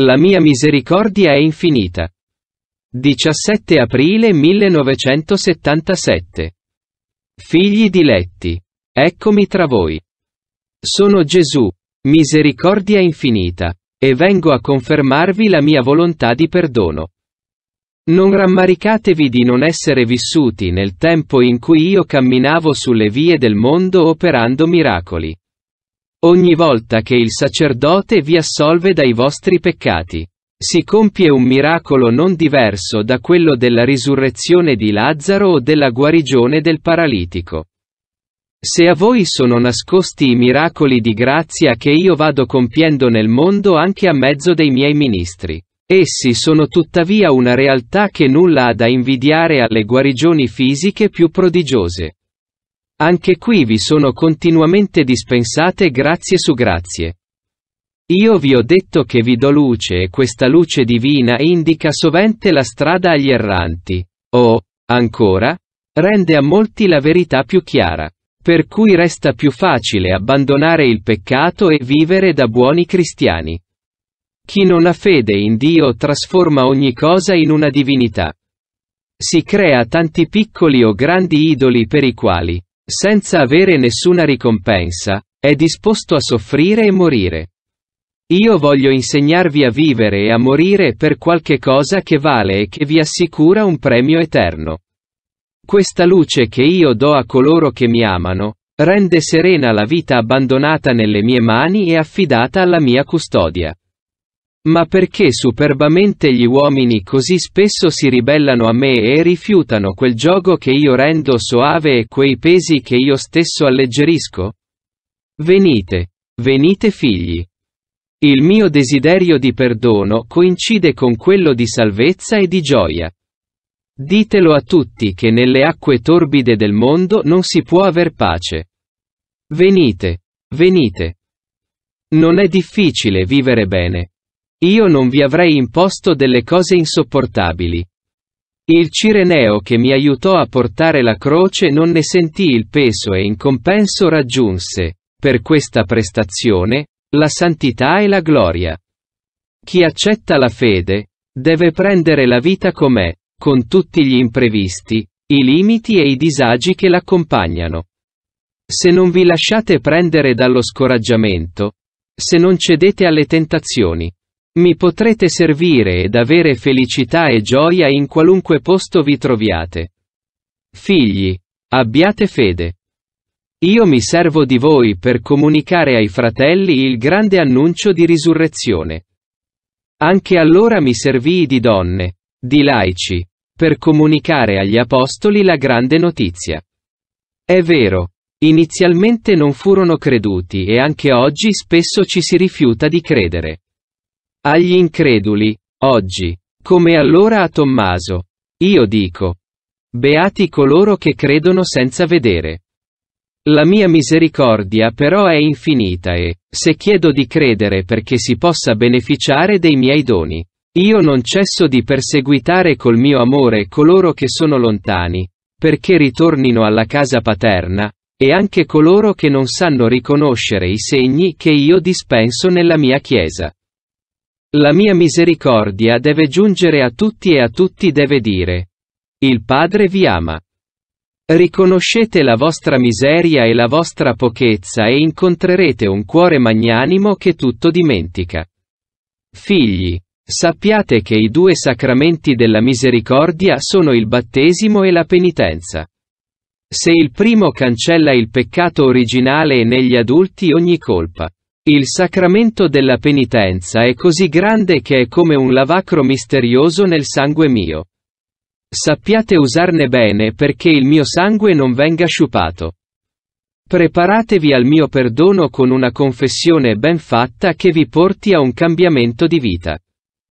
La mia misericordia è infinita. 17 aprile 1977. Figli diletti, eccomi tra voi. Sono Gesù, misericordia infinita, e vengo a confermarvi la mia volontà di perdono. Non rammaricatevi di non essere vissuti nel tempo in cui io camminavo sulle vie del mondo operando miracoli ogni volta che il sacerdote vi assolve dai vostri peccati. Si compie un miracolo non diverso da quello della risurrezione di Lazzaro o della guarigione del paralitico. Se a voi sono nascosti i miracoli di grazia che io vado compiendo nel mondo anche a mezzo dei miei ministri. Essi sono tuttavia una realtà che nulla ha da invidiare alle guarigioni fisiche più prodigiose. Anche qui vi sono continuamente dispensate grazie su grazie. Io vi ho detto che vi do luce e questa luce divina indica sovente la strada agli erranti. O, ancora, rende a molti la verità più chiara. Per cui resta più facile abbandonare il peccato e vivere da buoni cristiani. Chi non ha fede in Dio trasforma ogni cosa in una divinità. Si crea tanti piccoli o grandi idoli per i quali, senza avere nessuna ricompensa, è disposto a soffrire e morire. Io voglio insegnarvi a vivere e a morire per qualche cosa che vale e che vi assicura un premio eterno. Questa luce che io do a coloro che mi amano, rende serena la vita abbandonata nelle mie mani e affidata alla mia custodia. Ma perché superbamente gli uomini così spesso si ribellano a me e rifiutano quel gioco che io rendo soave e quei pesi che io stesso alleggerisco? Venite, venite figli. Il mio desiderio di perdono coincide con quello di salvezza e di gioia. Ditelo a tutti che nelle acque torbide del mondo non si può aver pace. Venite, venite. Non è difficile vivere bene. Io non vi avrei imposto delle cose insopportabili. Il Cireneo che mi aiutò a portare la croce non ne sentì il peso e in compenso raggiunse, per questa prestazione, la santità e la gloria. Chi accetta la fede, deve prendere la vita com'è, con tutti gli imprevisti, i limiti e i disagi che l'accompagnano. Se non vi lasciate prendere dallo scoraggiamento, se non cedete alle tentazioni, mi potrete servire ed avere felicità e gioia in qualunque posto vi troviate. Figli, abbiate fede. Io mi servo di voi per comunicare ai fratelli il grande annuncio di risurrezione. Anche allora mi servii di donne, di laici, per comunicare agli apostoli la grande notizia. È vero, inizialmente non furono creduti e anche oggi spesso ci si rifiuta di credere. Agli increduli, oggi, come allora a Tommaso, io dico, beati coloro che credono senza vedere. La mia misericordia però è infinita e, se chiedo di credere perché si possa beneficiare dei miei doni, io non cesso di perseguitare col mio amore coloro che sono lontani, perché ritornino alla casa paterna, e anche coloro che non sanno riconoscere i segni che io dispenso nella mia Chiesa. La mia misericordia deve giungere a tutti e a tutti deve dire. Il Padre vi ama. Riconoscete la vostra miseria e la vostra pochezza e incontrerete un cuore magnanimo che tutto dimentica. Figli, sappiate che i due sacramenti della misericordia sono il battesimo e la penitenza. Se il primo cancella il peccato originale e negli adulti ogni colpa, il sacramento della penitenza è così grande che è come un lavacro misterioso nel sangue mio. Sappiate usarne bene perché il mio sangue non venga sciupato. Preparatevi al mio perdono con una confessione ben fatta che vi porti a un cambiamento di vita.